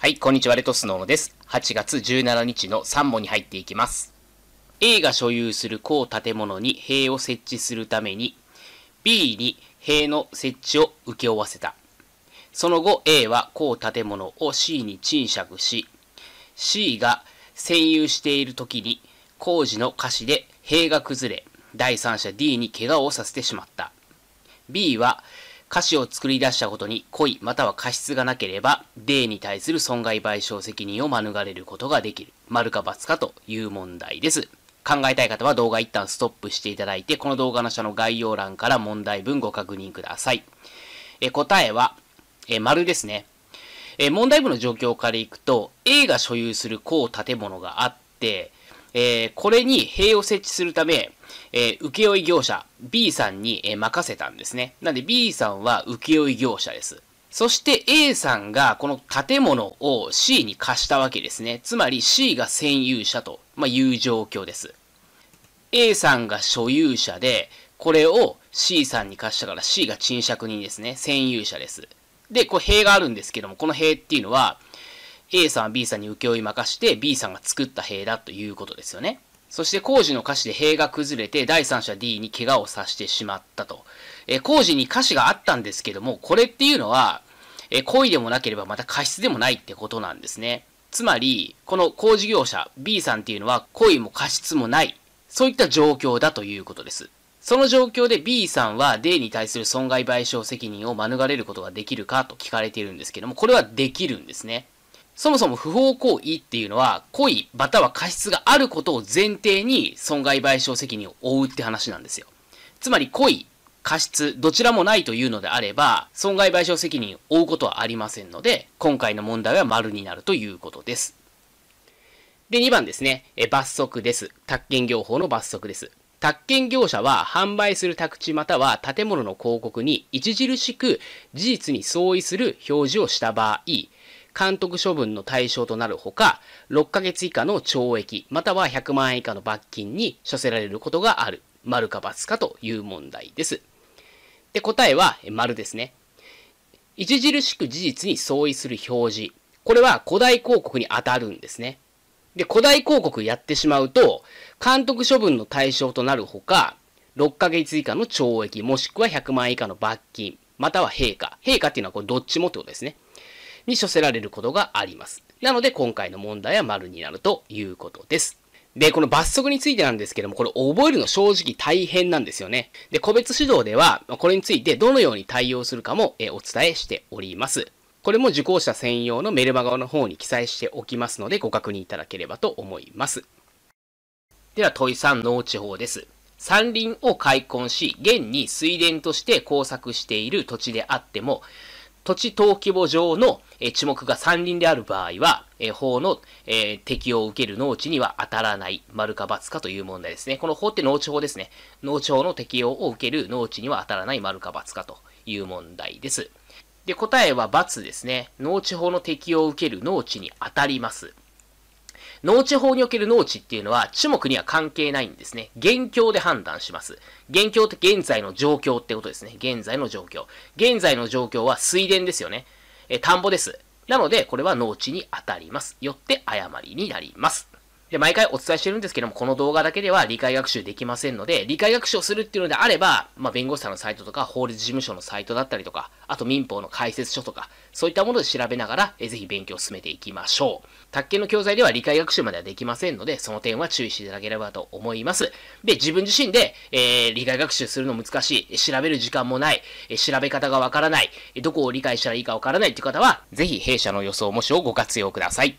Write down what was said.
はい、こんにちは、レトスノーです。8月17日の3問に入っていきます。A が所有する項建物に塀を設置するために、B に塀の設置を請け負わせた。その後、A は項建物を C に賃借し、C が占有している時に工事の瑕疵で塀が崩れ、第三者 D に怪我をさせてしまった。B は歌詞を作り出したことに故意または過失がなければ、イに対する損害賠償責任を免れることができる。丸か罰かという問題です。考えたい方は動画一旦ストップしていただいて、この動画の下の概要欄から問題文ご確認ください。え答えは、え丸ですね。え問題文の状況からいくと、A が所有するこ建物があって、えー、これに塀を設置するため、えー、請負業者 B さんに、え任せたんですね。なんで B さんは請負業者です。そして A さんがこの建物を C に貸したわけですね。つまり C が占有者と、まいう状況です。A さんが所有者で、これを C さんに貸したから C が賃借人ですね。占有者です。で、これ塀があるんですけども、この塀っていうのは、A さんは B さんに請負い任して B さんが作った塀だということですよね。そして工事の歌詞で塀が崩れて第三者 D に怪我をさせてしまったと。え工事に歌詞があったんですけども、これっていうのは、え故意でもなければまた過失でもないってことなんですね。つまり、この工事業者 B さんっていうのは故意も過失もない、そういった状況だということです。その状況で B さんは D に対する損害賠償責任を免れることができるかと聞かれているんですけども、これはできるんですね。そもそも不法行為っていうのは、故意または過失があることを前提に損害賠償責任を負うって話なんですよ。つまり故意、過失、どちらもないというのであれば、損害賠償責任を負うことはありませんので、今回の問題は丸になるということです。で、2番ですね。え罰則です。宅建業法の罰則です。宅建業者は販売する宅地または建物の広告に著しく事実に相違する表示をした場合、監督処分の対象となるほか、6ヶ月以下の懲役、または100万円以下の罰金に処せられることがある。丸か×かという問題です。で、答えは丸ですね。著しく事実に相違する表示。これは古代広告に当たるんですね。で、古代広告やってしまうと、監督処分の対象となるほか、6ヶ月以下の懲役、もしくは100万円以下の罰金、または陛下。陛下っていうのはこれどっちもってことですね。に処せられることがあります。なので今回の問題は丸になるということです。で、この罰則についてなんですけども、これ覚えるの正直大変なんですよね。で、個別指導では、これについてどのように対応するかもえお伝えしております。これも受講者専用のメルマガの方に記載しておきますので、ご確認いただければと思います。では、問い3農地法です。山林を開墾し、現に水田として耕作している土地であっても、土地登記簿上の、え地目が山林である場合は、え法の、え適用を受ける農地には当たらない、丸か×かという問題ですね。この法って農地法ですね。農地法の適用を受ける農地には当たらない、丸か×かという問題です。で、答えは×ですね。農地法の適用を受ける農地に当たります。農地法における農地っていうのは、種目には関係ないんですね。現況で判断します。現況って現在の状況ってことですね。現在の状況。現在の状況は水田ですよね。え、田んぼです。なので、これは農地に当たります。よって誤りになります。で、毎回お伝えしてるんですけども、この動画だけでは理解学習できませんので、理解学習をするっていうのであれば、まあ、弁護士さんのサイトとか、法律事務所のサイトだったりとか、あと民法の解説書とか、そういったもので調べながら、えぜひ勉強を進めていきましょう。卓球の教材では理解学習まではできませんので、その点は注意していただければと思います。で、自分自身で、えー、理解学習するの難しい、調べる時間もない、え調べ方がわからない、どこを理解したらいいかわからないっていう方は、ぜひ弊社の予想模試をご活用ください。